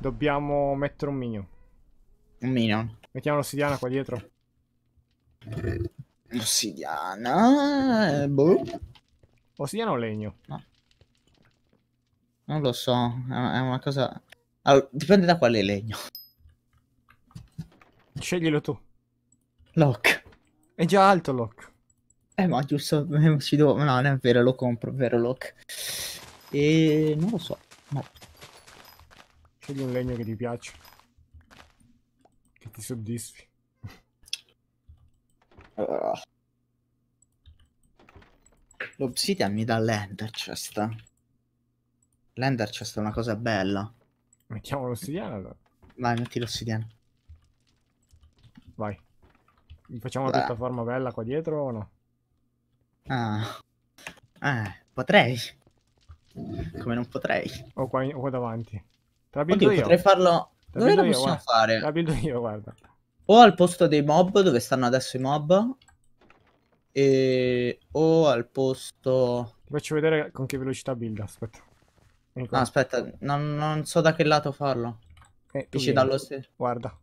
Dobbiamo mettere un minion. Un minion. Mettiamo l'ossidiana qua dietro. L'ossidiana... Boh. Ossidiana o legno? No. Non lo so, è una cosa... Allora, dipende da quale legno. Sceglielo tu. Lock. È già alto Lock. Eh ma giusto, eh, ci devo... No, non è vero, lo compro, vero Lock. E... non lo so, no. Scegli un legno che ti piace. Che ti soddisfi. Allora. L'obsidian mi dà l'ender chest. L'ender chest è una cosa bella. Mettiamo l'ossidiana allora. Vai, metti l'ossidiana. Vai. Facciamo una piattaforma bella qua dietro o no? Ah. Eh, potrei. Come non potrei. O qua, in, o qua davanti. Te la buildo Oddio, io. potrei farlo... Te Dove la possiamo guarda. fare? Te io, guarda. O al posto dei mob, dove stanno adesso i mob, e... o al posto... Ti faccio vedere con che velocità build, aspetta. No, aspetta, non, non, so da che lato farlo. Eh, Dici dallo stesso. Guarda.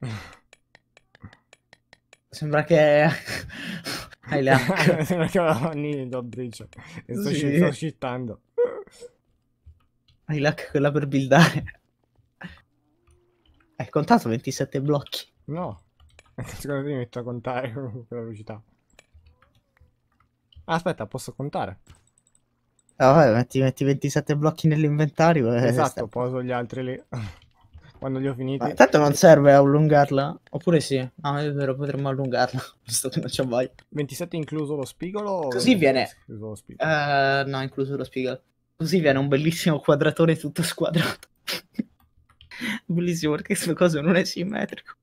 Sembra che... Hai le Sembra che ho la nido, Bricio. Sto, sì. sto scittando. Lilac quella per buildare. Hai contato 27 blocchi? No. Secondo me mi metto a contare con la velocità. Aspetta, posso contare? Ah, vabbè, metti, metti 27 blocchi nell'inventario. Eh, esatto, poso gli altri lì. Quando li ho finiti. Ma intanto non serve allungarla? Oppure sì? Ah, è vero, potremmo allungarla, visto che non c'è mai. 27 incluso lo spigolo? Così viene. lo Uh, no, incluso lo spigolo. Così viene un bellissimo quadratone tutto squadrato. Bellissimo perché questa cosa non è simmetrico.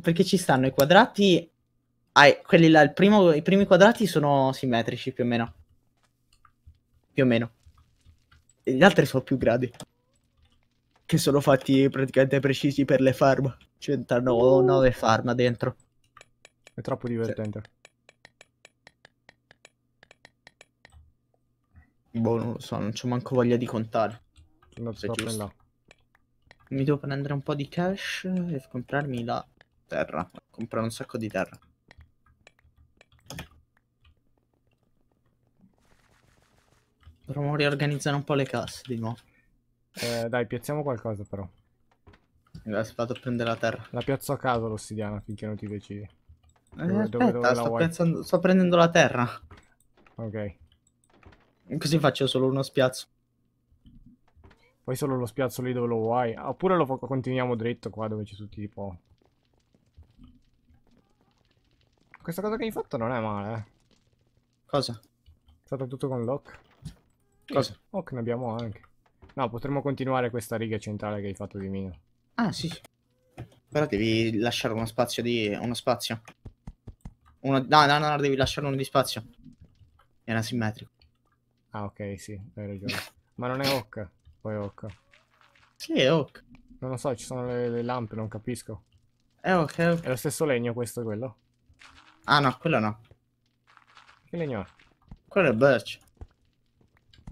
Perché ci stanno i quadrati. Ah, quelli là, primo, i primi quadrati sono simmetrici più o meno. Più o meno. E gli altri sono più gradi. Che sono fatti praticamente precisi per le farm. C'entrano 9 uh. farm dentro. È troppo divertente. Sì. Boh, non lo so, non c'ho manco voglia di contare. Non so, là. Mi devo prendere un po' di cash e comprarmi la terra. Comprare un sacco di terra. Dovremmo riorganizzare un po' le casse di nuovo. Eh, dai, piazziamo qualcosa però. Adesso vado a prendere la terra. La piazzo a caso l'ossidiana finché non ti decidi. Eh, dove, aspetta, dove, dove sto, piazzando, sto prendendo la terra. Ok. Così faccio solo uno spiazzo. Poi solo lo spiazzo lì dove lo vuoi. Ah, oppure lo continuiamo dritto qua dove c'è tutti i po'. Questa cosa che hai fatto non è male. Eh. Cosa? È stato tutto con Locke. Cosa? Oh, ne abbiamo anche. No, potremmo continuare questa riga centrale che hai fatto di mino. Ah, sì. Però devi lasciare uno spazio di... uno spazio. Uno... No, no, no, devi lasciare uno di spazio. Era simmetrico. Ah, ok, sì, hai ragione. Ma non è Oc, poi è Oc. Sì, è Oc. Non lo so, ci sono le, le lampe, non capisco. È Oc, è Oc. È lo stesso legno questo e quello? Ah no, quello no. Che legno è? Quello è Birch.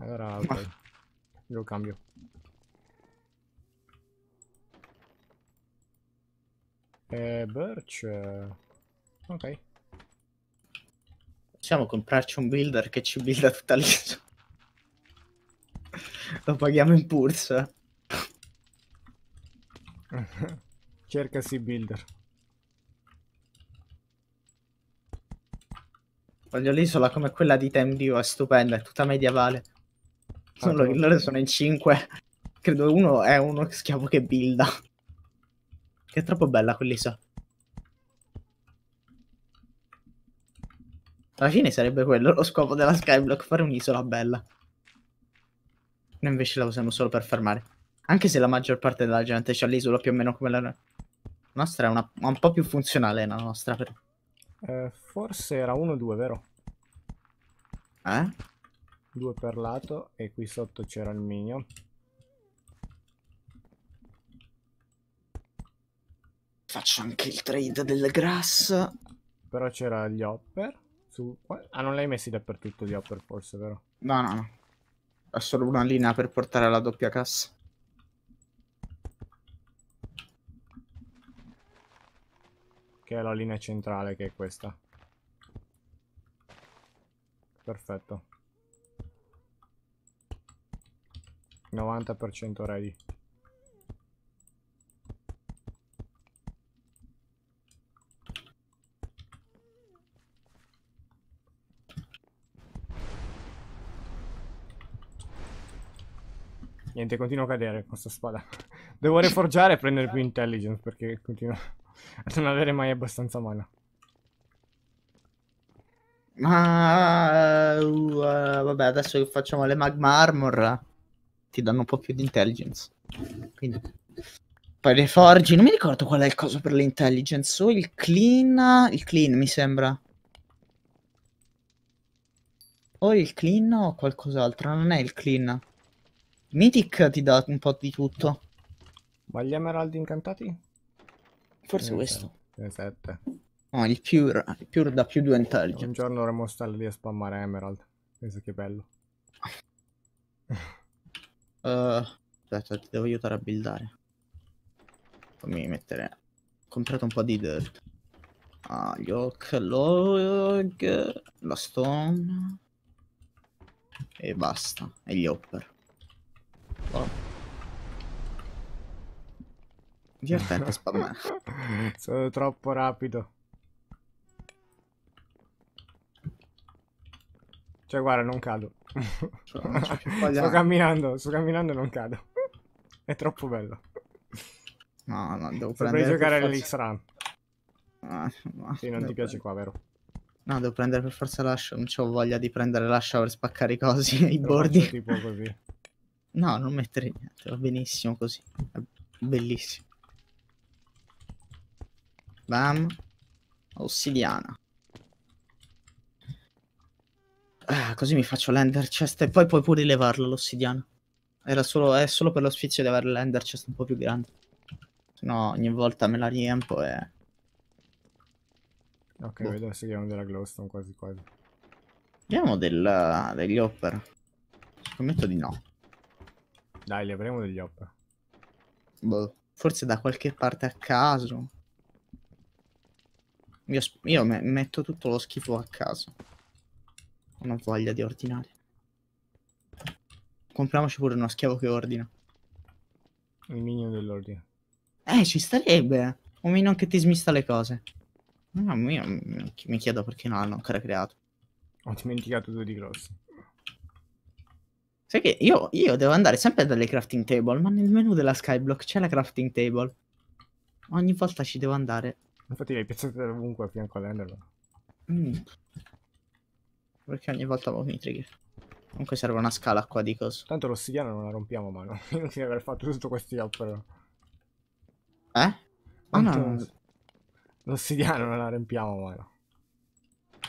Allora, ok. Lo cambio. Eh, Birch... Eh, ok. Possiamo comprarci un builder che ci builda tutta l'isola. Lo paghiamo in pursa. Eh. Cercasi builder. Voglio l'isola come quella di Temdio, è stupenda, è tutta medievale. Solo ah, loro sono in 5. Credo uno è uno schiavo che builda. Che è troppo bella quell'isola. Alla fine sarebbe quello lo scopo della Skyblock, fare un'isola bella. Noi invece la usiamo solo per fermare. Anche se la maggior parte della gente c'ha l'isola più o meno come la nostra, è una, un po' più funzionale la nostra. Per... Eh, forse era 1-2, vero? Eh? Due per lato e qui sotto c'era il minion. Faccio anche il trade del grass. Però c'era gli hopper. Su... Ah, non l'hai messi dappertutto gli hopper forse, vero? No, no, no. Ha solo una linea per portare la doppia cassa. Che è la linea centrale che è questa. Perfetto. 90% ready. Niente, continuo a cadere con questa spada. Devo reforgiare e prendere più intelligence perché continuo a non avere mai abbastanza mana. Ma... Uh, vabbè, adesso che facciamo le magma armor ti danno un po' più di intelligence. Quindi... Poi le forgi, non mi ricordo qual è il coso per l'intelligence. O il clean... Il clean mi sembra. O il clean o qualcos'altro, non è il clean. Mythic ti dà un po' di tutto. Ma gli emeraldi incantati? Forse ne ehm, questo. Ne eh, 7. No, il Pure, il Pure dà più due intelligence. Un giorno dovremmo stare lì a spammare emerald. Penso che bello. uh, aspetta, ti devo aiutare a buildare. Fammi mettere... Ho comprato un po' di dirt. Ah, gli oak log, la stone... E basta. E gli hopper. Certello spamma. Sono troppo rapido. Cioè, guarda, non cado. Cioè, non sto camminando, sto camminando e non cado. È troppo bello. No, no, devo Saprei prendere... giocare all'X Run. Ah, sì, non ti piace prendere. qua, vero? No, devo prendere per forza l'ascia. Non c'ho voglia di prendere l'ascia per spaccare i cosi, i bordi. Tipo così. No, non mettere niente, va benissimo così. È bellissimo. Bam. Ossidiana. Ah, così mi faccio l'ender chest e poi puoi pure rilevarla l'ossidiana. Era solo, è solo per lo sfizio di avere l'ender chest un po' più grande. Se no ogni volta me la riempo e... Ok, boh. vedo se abbiamo della glowstone quasi quasi. Abbiamo del, degli hopper. Scommetto di no. Dai, li avremo degli hopper. Boh, forse da qualche parte a caso. Io, io me metto tutto lo schifo a caso. Non ho voglia di ordinare. Compriamoci pure uno schiavo che ordina. Il minion dell'ordine. Eh, ci starebbe. Un minion che ti smista le cose. No, io mi chiedo perché non l'hanno ancora creato. Ho dimenticato due di grossi. Sai che io, io, devo andare sempre dalle crafting table, ma nel menu della skyblock c'è la crafting table. Ogni volta ci devo andare. Infatti l'hai piazzata ovunque a fianco all'enderman. Mm. Perché ogni volta vado in trigger. Comunque serve una scala qua di coso. Tanto l'ossidiana non la rompiamo, ma no. Inutile aver fatto tutto questi up però. Eh? Ah no. no. L'ossidiana non la rompiamo, mano.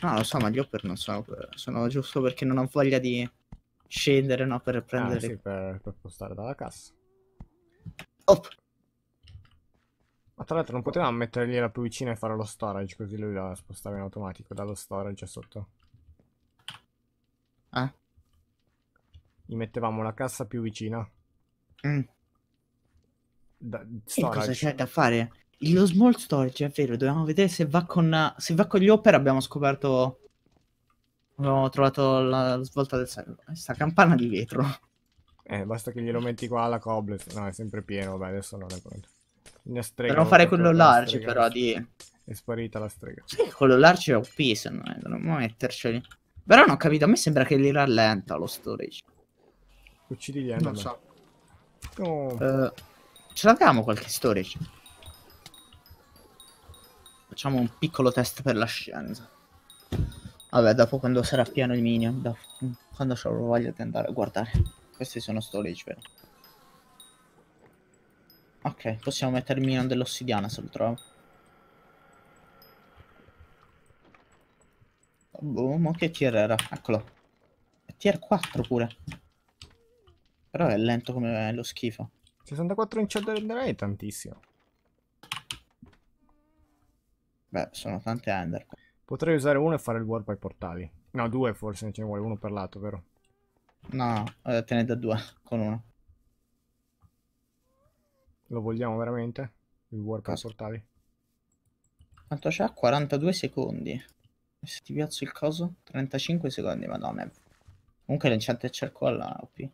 no. lo so, ma gli hopper non sono, sono giusto perché non ho voglia di scendere, no, per ah, prendere... Ah, sì, per, per, postare dalla cassa. Hop! Ma tra l'altro non potevamo mettergliela più vicina e fare lo storage, così lui la spostava in automatico dallo storage a sotto. Eh? Gli mettevamo la cassa più vicina. Mm. Da, storage. E cosa c'è da fare? Lo small storage, è vero, dobbiamo vedere se va con, se va con gli opera abbiamo scoperto... Abbiamo trovato la, svolta del server. Questa campana di vetro. Eh, basta che glielo metti qua alla coblet. No, è sempre pieno, vabbè, adesso non è pronto. Ne strega, per non fare quello large, però, di... È sparita la strega. Sì, quello large è OP, se no, dovremmo eh, metterceli. Però non ho capito, a me sembra che li rallenta lo storage. Uccidi gli Non so. Oh. Uh, ce l'abbiamo qualche storage? Facciamo un piccolo test per la scienza. Vabbè, dopo quando sarà pieno il minion, quando ho voglia di andare a guardare. Questi sono storage, vero? Ok, possiamo mettermi il mino dell'ossidiana se lo trovo. Boom, che tier era? Eccolo. È tier 4 pure. Però è lento come lo schifo. 64 inch enderite è tantissimo. Beh, sono tante ender. Potrei usare uno e fare il warp ai portali. No, due forse, ne ce ne vuole uno per lato, vero? No, eh, te ne da due con uno. Lo vogliamo veramente? Il warp ai portali? Quanto c'ha? 42 secondi. Se ti piazzo il coso? 35 secondi, madonna. Comunque l'enchanted cerco alla OP. E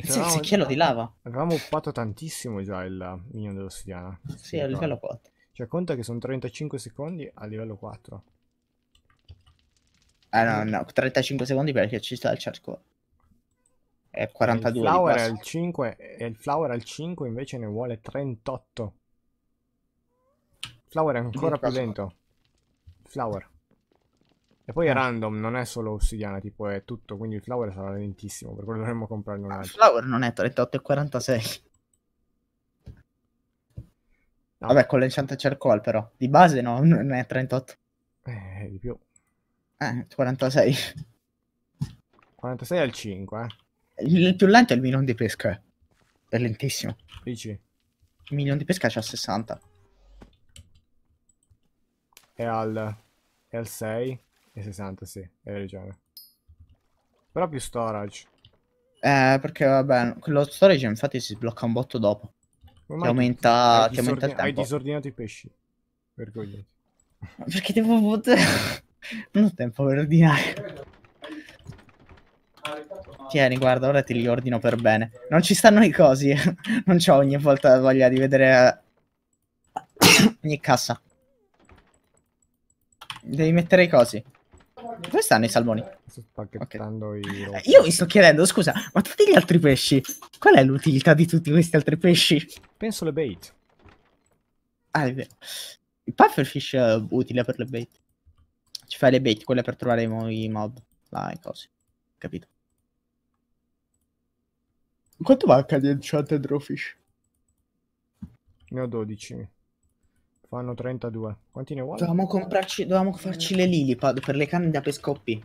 il secchiello di lava. Avevamo uppato tantissimo già il minion dell'ossidiana. Sì, a livello 4. Cioè conta che sono 35 secondi a livello 4. Ah no, no, 35 secondi perché ci sta il charcoal è 42. Il flower, al 5, e il flower al 5 invece ne vuole 38. Flower è ancora più lento. Flower. E poi è eh. random, non è solo ossidiana, tipo è tutto, quindi il flower sarà lentissimo, per quello dovremmo comprarne un ah, altro. Il flower non è 38, è 46. No. Vabbè, con l'enchant charcoal però. Di base no, non è 38. Eh, di più. Eh, 46. 46 al 5, eh. Il più lento è il milione di pesche. È lentissimo. Dici? Il milione di pesca c'ha 60. È al, è al 6 e 60, sì, hai ragione. Però più storage. Eh, perché vabbè, quello storage infatti si sblocca un botto dopo. ti aumenta, ti aumenta il tempo. Hai disordinato i pesci. Vergognati. Perché devo... non ho tempo per ordinare. Tieni, guarda, ora ti riordino per bene. Non ci stanno i cosi. non ho ogni volta voglia di vedere eh, ogni cassa. Devi mettere i cosi. Dove stanno i salmoni? Sto spacchettando okay. i... Io mi sto chiedendo, scusa, ma tutti gli altri pesci? Qual è l'utilità di tutti questi altri pesci? Penso le bait. Ah, è vero. Il pufferfish è utile per le bait. Ci fai le bait, quelle per trovare i mob. Là, e cose. Capito? Quanto manca di Enchanted Rawfish? Ne ho 12. Fanno 32. Quanti ne vuole? Dovevamo, comprarci, dovevamo farci le lilipad per le canne da pescoppi.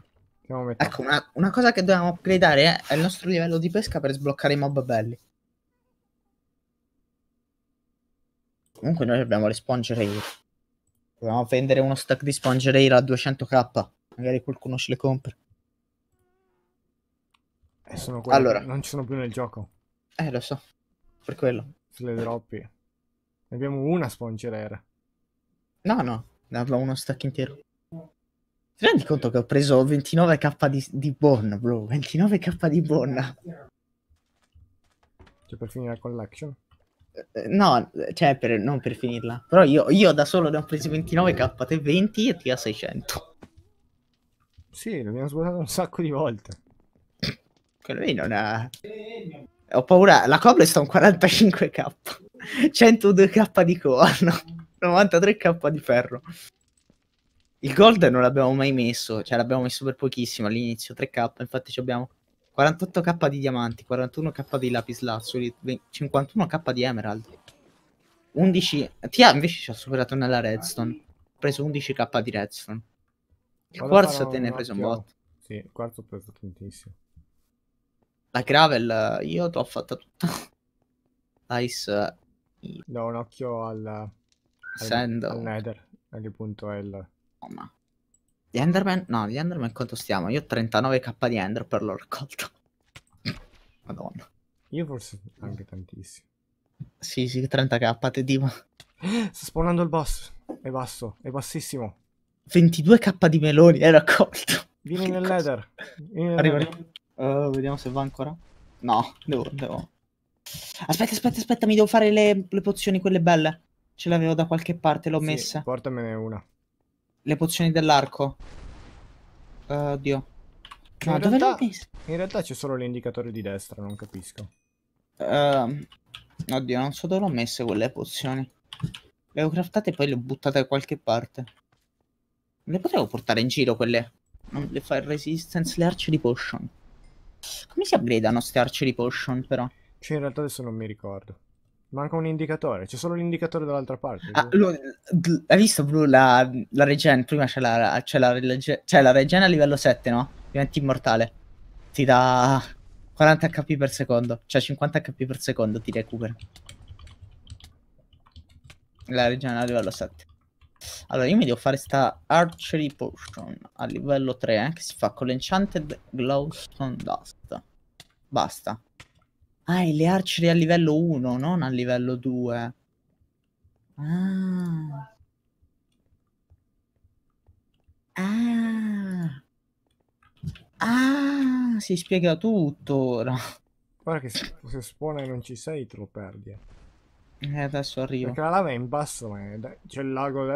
Ecco, una, una, cosa che dobbiamo upgradeare è il nostro livello di pesca per sbloccare i mob belli. Comunque noi abbiamo le sponge rail. Dobbiamo vendere uno stack di sponge rail a 200k. Magari qualcuno ce le compra. Eh, sono quelle allora. non ci sono più nel gioco. Eh, lo so. Per quello. Se le droppi. Ne abbiamo una Sponge Rare. No, no. Ne abbiamo uno stack intero. Ti rendi conto che ho preso 29k di, di Bonna, bro? 29k di Bonna. Cioè per finire la collection? Eh, eh, no, cioè per, non per finirla. Però io, io, da solo ne ho presi 29k, te 20 e ti ha 600. Sì, l'abbiamo sbagliato un sacco di volte. Quello lì non ha... Ho paura, la cobblestone 45k, 102k di corno, 93k di ferro. Il gold non l'abbiamo mai messo, cioè l'abbiamo messo per pochissimo all'inizio, 3k, infatti abbiamo 48k di diamanti, 41k di lapislazzuli, 51k di emerald. 11... Tia invece ci ha superato nella redstone, Ho preso 11k di redstone. Il quarzo te ne hai preso un botto. Sì, il quarzo ho preso tantissimo. La Gravel io t'ho fatta tutta. Ice. Do un occhio al... al Sand. Al Nether, che punto è il... No, ma... Gli Enderman? No, gli Enderman quanto stiamo? Io ho 39k di Ender per l'ho raccolto. Madonna. Io forse anche tantissimo. Sì, sì, 30k, te Dima. Sto spawnando il boss. È basso, è bassissimo. 22k di meloni, è raccolto. Vieni nel nether. Vieni nel arrivo, Arrivo. Uh, vediamo se va ancora. No, devo, devo. Aspetta, aspetta, aspetta, mi devo fare le, le pozioni, quelle belle. Ce l'avevo da qualche parte, l'ho sì, messa. Portamene una. Le pozioni dell'arco. Uh, oddio. No, dove l'ho messa? In realtà c'è solo l'indicatore di destra, non capisco. Uh, oddio, non so dove l'ho messa quelle pozioni. Le ho craftate e poi le ho buttate da qualche parte. Le potevo portare in giro quelle. Le fire resistance, le arce di potion. Come si upgradeano queste archery potion però? Cioè in realtà adesso non mi ricordo. Manca un indicatore, c'è solo l'indicatore dall'altra parte. Ah, lo, hai visto Blu la, la regen? Prima c'è la, c'è, la, c'è cioè la regen a livello 7, no? Diventi immortale. Ti dà 40 HP per secondo, cioè 50 HP per secondo ti recupera. La regen a livello 7. Allora, io mi devo fare sta archery potion a livello 3, eh, che si fa con l'enchanted glowstone dust. Basta. Ah, e le archery a livello 1, non a livello 2. Ah. Ah. Ah, si spiega tutto ora. Guarda che se, se spone non ci sei te lo perdi. Eh. eh, adesso arrivo. Perché la lava è in basso, ma c'è il lago adesso.